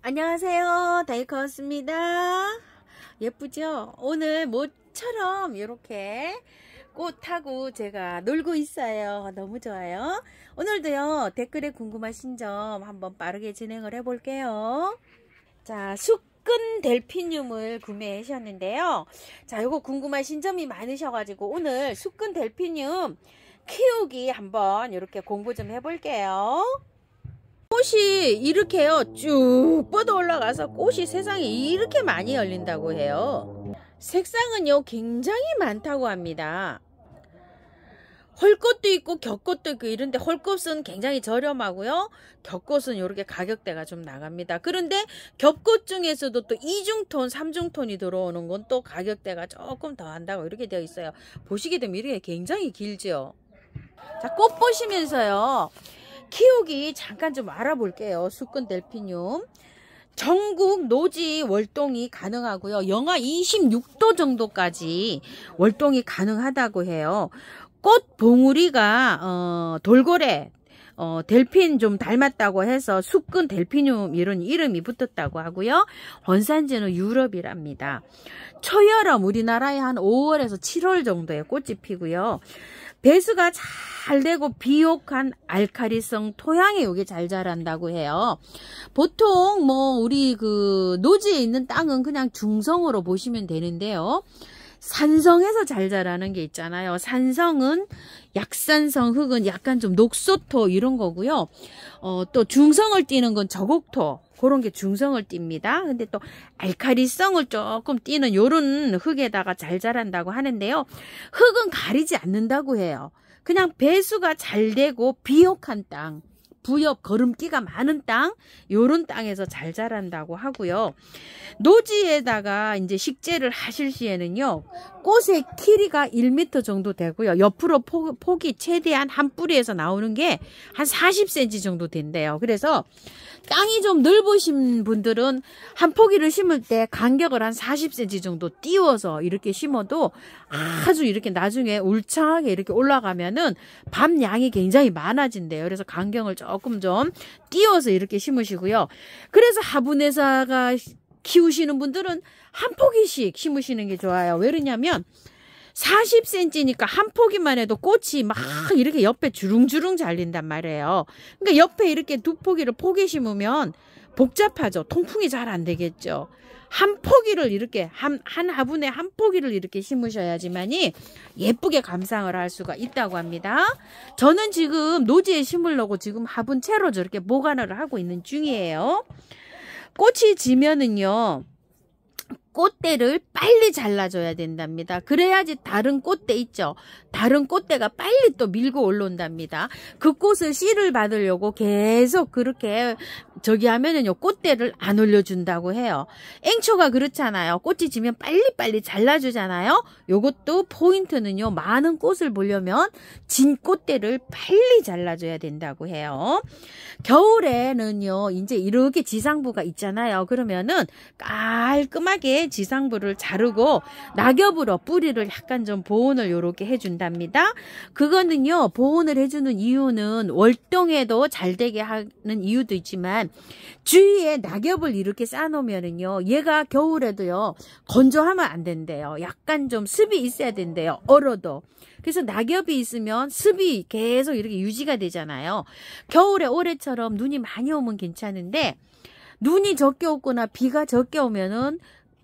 안녕하세요 다이커스입니다 예쁘죠 오늘 모처럼 이렇게 꽃하고 제가 놀고 있어요 너무 좋아요 오늘도요 댓글에 궁금하신 점 한번 빠르게 진행을 해 볼게요 자숙끈 델피늄을 구매하셨는데요 자 이거 궁금하신 점이 많으셔가지고 오늘 숙근 델피늄 키우기 한번 이렇게 공부 좀 해볼게요 꽃이 이렇게요 쭉 뻗어 올라가서 꽃이 세상에 이렇게 많이 열린다고 해요 색상은요 굉장히 많다고 합니다 헐꽃도 있고 겹꽃도 있고 이런데 헐꽃은 굉장히 저렴하고요. 겹꽃은 이렇게 가격대가 좀 나갑니다. 그런데 겹꽃 중에서도 또 이중톤, 삼중톤이 들어오는 건 또 가격대가 조금 더 한다고 이렇게 되어 있어요. 보시게 되면 이렇게 굉장히 길죠. 자, 꽃 보시면서요. 키우기 잠깐 좀 알아볼게요. 수컷 델피늄. 전국 노지 월동이 가능하고요. 영하 26도 정도까지 월동이 가능하다고 해요. 꽃 봉우리가 어, 돌고래 어, 델핀 좀 닮았다고 해서 숙근 델피늄 이런 이름이 붙었다고 하고요. 원산지는 유럽이랍니다. 초여름 우리나라에 한 5월에서 7월 정도에 꽃이 피고요. 배수가 잘 되고 비옥한 알카리성 토양에 이게 잘 자란다고 해요. 보통 뭐 우리 그 노지에 있는 땅은 그냥 중성으로 보시면 되는데요. 산성에서 잘 자라는 게 있잖아요. 산성은 약산성 흙은 약간 좀 녹소토 이런 거고요. 어, 또 중성을 띠는 건 저곡토, 그런 게 중성을 띱니다. 근데 또 알카리성을 조금 띠는 요런 흙에다가 잘 자란다고 하는데요. 흙은 가리지 않는다고 해요. 그냥 배수가 잘 되고 비옥한 땅, 부엽 거름기가 많은 땅 요런 땅에서 잘 자란다고 하고요. 노지에다가 이제 식재를 하실 시에는요. 꽃의 길이가 1m 정도 되고요. 옆으로 폭, 이 최대한 한 뿌리에서 나오는 게 한 40cm 정도 된대요. 그래서 땅이 좀 넓으신 분들은 한 포기를 심을 때 간격을 한 40cm 정도 띄워서 이렇게 심어도 아주 이렇게 나중에 울창하게 이렇게 올라가면은 밥 양이 굉장히 많아진대요. 그래서 간격을 조금 좀 띄워서 이렇게 심으시고요. 그래서 하분회사가 키우시는 분들은 한 포기씩 심으시는 게 좋아요. 왜 그러냐면 40cm니까 한 포기만 해도 꽃이 막 이렇게 옆에 주릉주릉 잘린단 말이에요. 그러니까 옆에 이렇게 두 포기를 포기 심으면 복잡하죠. 통풍이 잘 안 되겠죠. 한 포기를 이렇게 한, 한 화분에 한 포기를 이렇게 심으셔야지만이 예쁘게 감상을 할 수가 있다고 합니다. 저는 지금 노지에 심으려고 지금 화분 채로 저렇게 보관을 하고 있는 중이에요. 꽃이 지면은요. 꽃대를 빨리 잘라줘야 된답니다. 그래야지 다른 꽃대 있죠. 다른 꽃대가 빨리 또 밀고 올라온답니다. 그 꽃을 씨를 받으려고 계속 그렇게 저기 하면은요 꽃대를 안 올려준다고 해요. 앵초가 그렇잖아요. 꽃이 지면 빨리빨리 잘라주잖아요. 요것도 포인트는요. 많은 꽃을 보려면 진 꽃대를 빨리 잘라줘야 된다고 해요. 겨울에는요. 이제 이렇게 지상부가 있잖아요. 그러면은 깔끔하게 지상부를 자르고 낙엽으로 뿌리를 약간 좀 보온을 요렇게 해준답니다. 그거는요. 보온을 해주는 이유는 월동에도 잘 되게 하는 이유도 있지만 주위에 낙엽을 이렇게 쌓아놓으면은요 얘가 겨울에도요 건조하면 안 된대요 약간 좀 습이 있어야 된대요 얼어도 그래서 낙엽이 있으면 습이 계속 이렇게 유지가 되잖아요 겨울에 올해처럼 눈이 많이 오면 괜찮은데 눈이 적게 오거나 비가 적게 오면은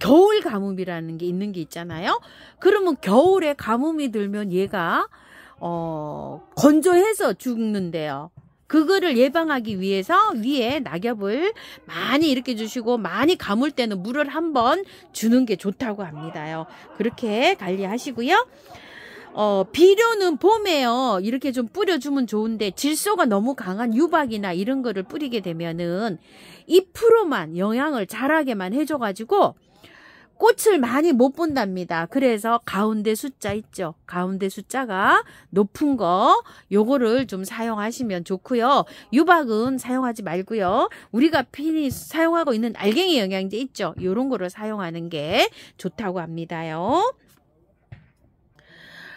겨울 가뭄이라는 게 있는 게 있잖아요. 그러면 겨울에 가뭄이 들면 얘가 어 건조해서 죽는데요. 그거를 예방하기 위해서 위에 낙엽을 많이 이렇게 주시고 많이 감을 때는 물을 한번 주는 게 좋다고 합니다요. 그렇게 관리하시고요. 어, 비료는 봄에요. 이렇게 좀 뿌려주면 좋은데 질소가 너무 강한 유박이나 이런 거를 뿌리게 되면은 로만 영양을 잘하게만 해줘가지고 꽃을 많이 못 본답니다. 그래서 가운데 숫자 있죠. 가운데 숫자가 높은 거 요거를 좀 사용하시면 좋고요. 유박은 사용하지 말고요. 우리가 피니 사용하고 있는 알갱이 영양제 있죠. 요런 거를 사용하는 게 좋다고 합니다요.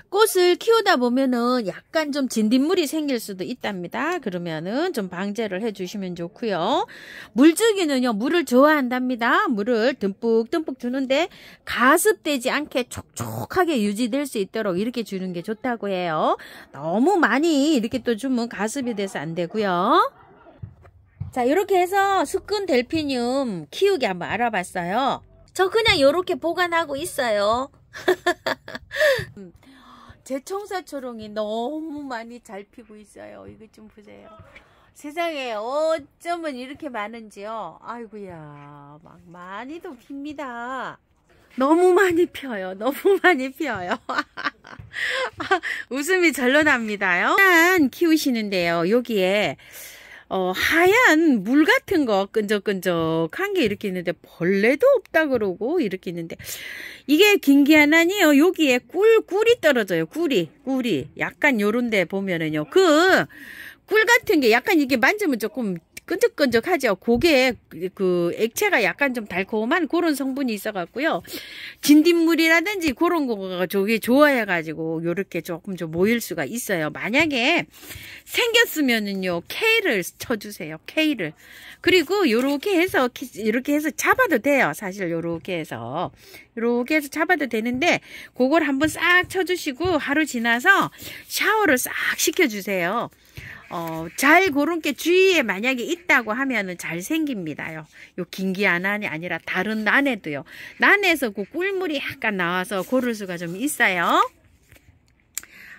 꽃을 키우다 보면은 약간 좀 진딧물이 생길 수도 있답니다. 그러면은 좀 방제를 해주시면 좋고요. 물주기는요 물을 좋아한답니다. 물을 듬뿍 듬뿍 주는데 가습되지 않게 촉촉하게 유지될 수 있도록 이렇게 주는 게 좋다고 해요. 너무 많이 이렇게 또 주면 가습이 돼서 안 되고요. 자 이렇게 해서 수근 델피늄 키우기 한번 알아봤어요. 저 그냥 이렇게 보관하고 있어요. 제청사초롱이 너무 많이 잘 피고 있어요. 이거 좀 보세요. 세상에 어쩌면 이렇게 많은지요. 아이고야 막 많이도 핍니다. 너무 많이 펴요. 너무 많이 펴요. 아, 웃음이 절로 납니다요. 일단 키우시는데요. 여기에 어, 하얀 물 같은 거 끈적끈적한 게 이렇게 있는데 벌레도 없다 그러고 이렇게 있는데 이게 긴기 하나니요 여기에 꿀 꿀이 떨어져요 꿀이 꿀이 약간 요런데 보면은요 그 꿀 같은 게 약간 이게 만지면 조금 끈적끈적하죠. 고게 그 액체가 약간 좀 달콤한 그런 성분이 있어갖고요. 진딧물이라든지 그런 거가 저기 좋아해가지고 요렇게 조금 좀 모일 수가 있어요. 만약에 생겼으면은요 K를 쳐주세요. K를 그리고 요렇게 해서 이렇게 해서 잡아도 돼요. 사실 요렇게 해서 요렇게 해서 잡아도 되는데 그걸 한번 싹 쳐주시고 하루 지나서 샤워를 싹 시켜주세요. 어, 잘 고른 게 주위에 만약에 있다고 하면은 잘 생깁니다요. 요긴기안 안이 아니라 다른 난에도요. 난에서 그 꿀물이 약간 나와서 고를 수가 좀 있어요.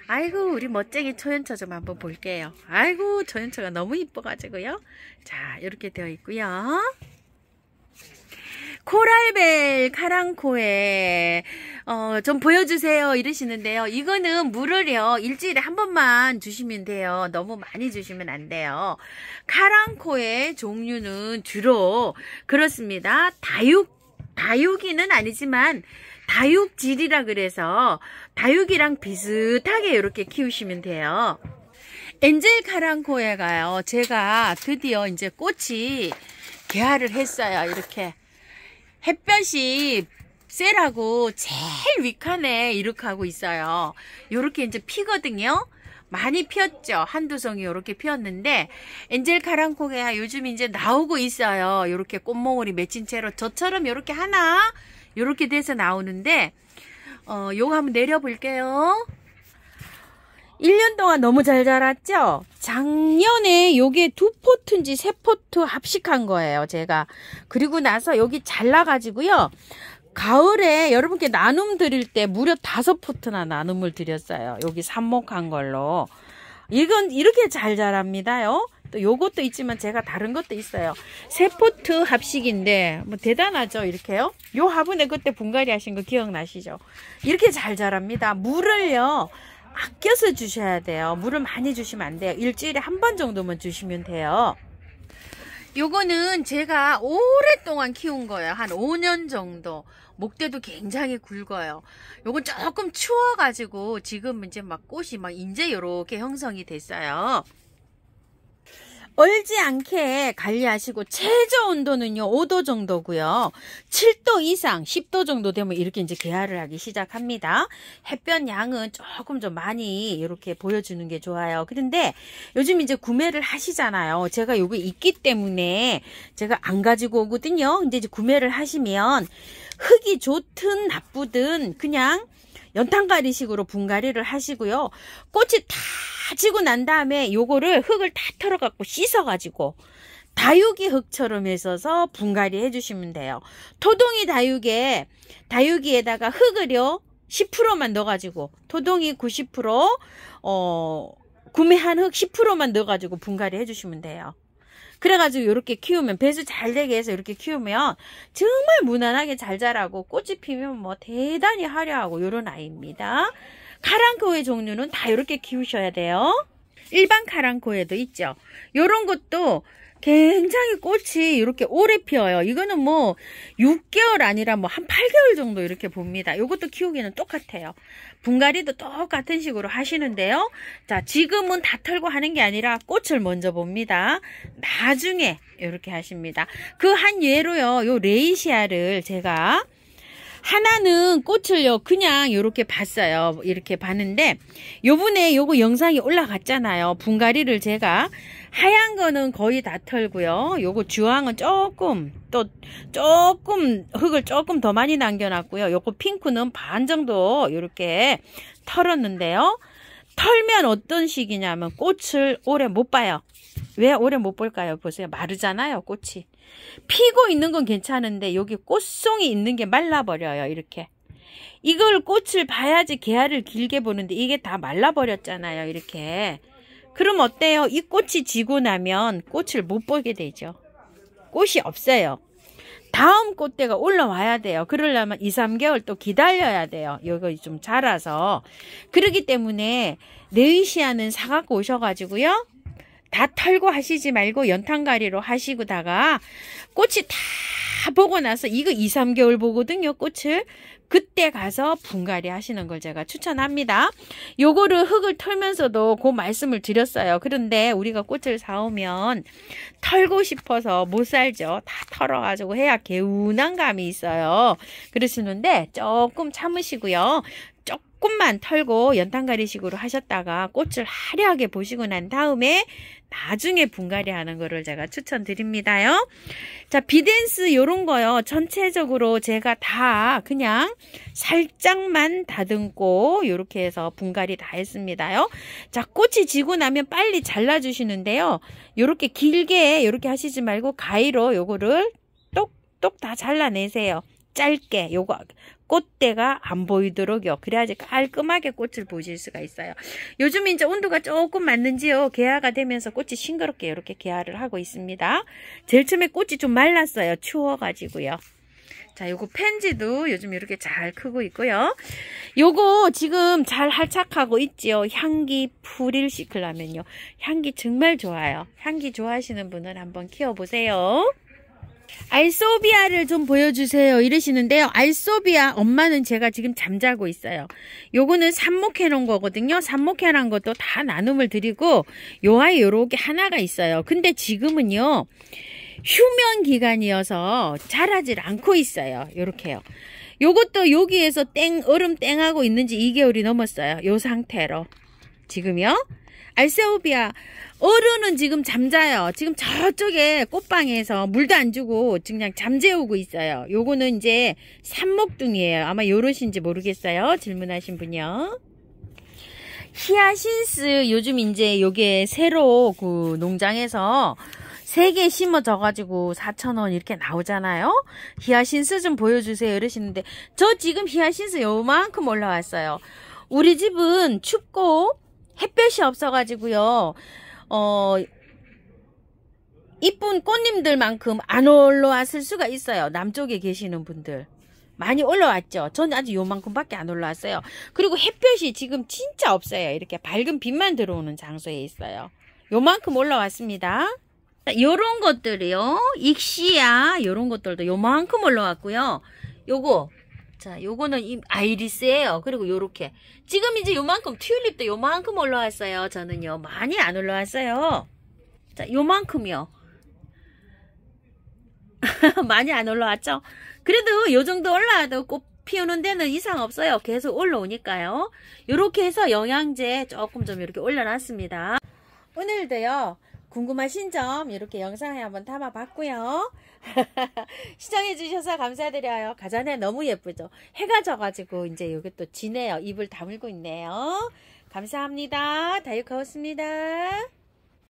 아이고 우리 멋쟁이 초연초 좀 한번 볼게요. 아이고 초연초가 너무 이뻐가지고요. 자 이렇게 되어 있고요. 코랄벨 카랑코에 어, 좀 보여주세요 이러시는데요. 이거는 물을요 일주일에 한 번만 주시면 돼요. 너무 많이 주시면 안 돼요. 카랑코의 종류는 주로 그렇습니다. 다육 다육이는 아니지만 다육질이라 그래서 다육이랑 비슷하게 이렇게 키우시면 돼요. 엔젤 카랑코에가요. 제가 드디어 이제 꽃이 개화를 했어요. 이렇게 햇볕이 쎄라고 제일 위칸에 이룩하고 있어요. 이렇게 이제 피거든요. 많이 피었죠. 한두 송이 이렇게 피었는데 엔젤 카랑콩에야 요즘 이제 나오고 있어요. 이렇게 꽃몽울이 맺힌 채로 저처럼 이렇게 하나 이렇게 돼서 나오는데 어 요거 한번 내려 볼게요. 1년 동안 너무 잘 자랐죠? 작년에 요게 두 포트인지 세 포트 합식한 거예요, 제가. 그리고 나서 여기 잘라가지고요. 가을에 여러분께 나눔 드릴 때 무려 다섯 포트나 나눔을 드렸어요. 여기 삽목한 걸로. 이건 이렇게 잘 자랍니다요. 또 요것도 있지만 제가 다른 것도 있어요. 세 포트 합식인데 뭐 대단하죠 이렇게요. 요 화분에 그때 분갈이 하신 거 기억나시죠? 이렇게 잘 자랍니다. 물을요 아껴서 주셔야 돼요. 물을 많이 주시면 안 돼요. 일주일에 한 번 정도만 주시면 돼요. 요거는 제가 오랫동안 키운 거예요. 한 5년 정도. 목대도 굉장히 굵어요. 요건 조금 추워가지고 지금 이제 막 꽃이 막 이제 요렇게 형성이 됐어요. 얼지 않게 관리하시고 최저 온도는요 5도 정도고요 7도 이상 10도 정도 되면 이렇게 이제 개화를 하기 시작합니다 햇볕 양은 조금 좀 많이 이렇게 보여주는 게 좋아요 그런데 요즘 이제 구매를 하시잖아요 제가 요게 있기 때문에 제가 안 가지고 오거든요 근데 이제 구매를 하시면 흙이 좋든 나쁘든 그냥 연탄가리식으로 분갈이를 하시고요. 꽃이 다 지고 난 다음에 요거를 흙을 다 털어갖고 씻어가지고 다육이 흙처럼 해서서 분갈이 해주시면 돼요. 토동이 다육에 다육이에다가 흙을요 10%만 넣어가지고 토동이 90% 어, 구매한 흙 10%만 넣어가지고 분갈이 해주시면 돼요. 그래가지고 이렇게 키우면 배수 잘 되게 해서 이렇게 키우면 정말 무난하게 잘 자라고 꽃이 피면 뭐 대단히 화려하고 이런 아이입니다. 카랑코의 종류는 다 이렇게 키우셔야 돼요. 일반 카랑코에도 있죠. 이런 것도 굉장히 꽃이 이렇게 오래 피어요. 이거는 뭐 6개월 아니라 뭐 한 8개월 정도 이렇게 봅니다. 이것도 키우기는 똑같아요. 분갈이도 똑같은 식으로 하시는데요. 자, 지금은 다 털고 하는 게 아니라 꽃을 먼저 봅니다. 나중에 이렇게 하십니다. 그 한 예로요. 요 레이시아를 제가 하나는 꽃을요 그냥 이렇게 봤어요 이렇게 봤는데 요번에 요거 영상이 올라갔잖아요 분갈이를 제가 하얀 거는 거의 다 털고요 요거 주황은 조금 또 조금 흙을 조금 더 많이 남겨놨고요 요거 핑크는 반 정도 이렇게 털었는데요 털면 어떤 식이냐면 꽃을 오래 못 봐요 왜 오래 못 볼까요? 보세요. 마르잖아요, 꽃이. 피고 있는 건 괜찮은데 여기 꽃송이 있는 게 말라버려요, 이렇게. 이걸 꽃을 봐야지 개화를 길게 보는데 이게 다 말라버렸잖아요, 이렇게. 그럼 어때요? 이 꽃이 지고 나면 꽃을 못 보게 되죠. 꽃이 없어요. 다음 꽃대가 올라와야 돼요. 그러려면 2, 3개월 또 기다려야 돼요. 여기 좀 자라서. 그러기 때문에 네이시아는 사갖고 오셔가지고요. 다 털고 하시지 말고 연탄가리로 하시고다가 꽃이 다 보고 나서 이거 2, 3개월 보거든요. 꽃을. 그때 가서 분갈이 하시는 걸 제가 추천합니다. 요거를 흙을 털면서도 그 말씀을 드렸어요. 그런데 우리가 꽃을 사오면 털고 싶어서 못 살죠. 다 털어가지고 해야 개운한 감이 있어요. 그러시는데 조금 참으시고요. 조금 꽃만 털고 연탄가리식으로 하셨다가 꽃을 화려하게 보시고 난 다음에 나중에 분갈이 하는 거를 제가 추천드립니다요. 자, 비댄스 요런 거요. 전체적으로 제가 다 그냥 살짝만 다듬고 요렇게 해서 분갈이 다 했습니다요. 자, 꽃이 지고 나면 빨리 잘라주시는데요. 요렇게 길게 요렇게 하시지 말고 가위로 요거를 똑똑 다 잘라내세요. 짧게 요거 꽃대가 안 보이도록요. 그래야지 깔끔하게 꽃을 보실 수가 있어요. 요즘 이제 온도가 조금 맞는지요. 개화가 되면서 꽃이 싱그럽게 이렇게 개화를 하고 있습니다. 제일 처음에 꽃이 좀 말랐어요. 추워가지고요. 자, 요거 펜지도 요즘 이렇게 잘 크고 있고요. 요거 지금 잘 할착하고 있지요. 향기 풀일 시클라면요. 향기 정말 좋아요. 향기 좋아하시는 분은 한번 키워보세요. 알소비아를 좀 보여주세요 이러시는데요 알소비아 엄마는 제가 지금 잠자고 있어요 요거는 삽목해 놓은 거거든요 삽목해 놓은 것도 다 나눔을 드리고 요 아이 요렇게 하나가 있어요 근데 지금은요 휴면 기간이어서 자라질 않고 있어요 요렇게요 요것도 여기에서 땡 얼음 땡하고 있는지 2개월이 넘었어요 요 상태로 지금요 알세오비아 어른은 지금 잠자요. 지금 저쪽에 꽃방에서 물도 안 주고 그냥 잠재우고 있어요. 요거는 이제 산목둥이에요. 아마 요럿인지 모르겠어요. 질문하신 분이요. 히아신스 요즘 이제 요게 새로 그 농장에서 3개 심어져가지고 4,000원 이렇게 나오잖아요. 히아신스 좀 보여주세요 이러시는데 저 지금 히아신스 요만큼 올라왔어요. 우리 집은 춥고 햇볕이 없어가지고요. 어, 이쁜 꽃님들만큼 안 올라왔을 수가 있어요. 남쪽에 계시는 분들. 많이 올라왔죠. 전 아직 요만큼밖에 안 올라왔어요. 그리고 햇볕이 지금 진짜 없어요. 이렇게 밝은 빛만 들어오는 장소에 있어요. 요만큼 올라왔습니다. 요런 것들이요. 익시야 요런 것들도 요만큼 올라왔고요. 요거 자, 요거는 이 아이리스예요. 그리고 요렇게. 지금 이제 요만큼 튤립도 요만큼 올라왔어요. 저는요. 많이 안 올라왔어요. 자, 요만큼요. 많이 안 올라왔죠? 그래도 요 정도 올라와도 꽃 피우는 데는 이상 없어요. 계속 올라오니까요. 요렇게 해서 영양제 조금 좀 이렇게 올려놨습니다. 오늘도요. 궁금하신 점 이렇게 영상에 한번 담아봤고요. 시청해주셔서 감사드려요. 가자네 너무 예쁘죠? 해가 져가지고 이제 여기 또 지네요. 입을 다물고 있네요. 감사합니다. 다육하우스입니다.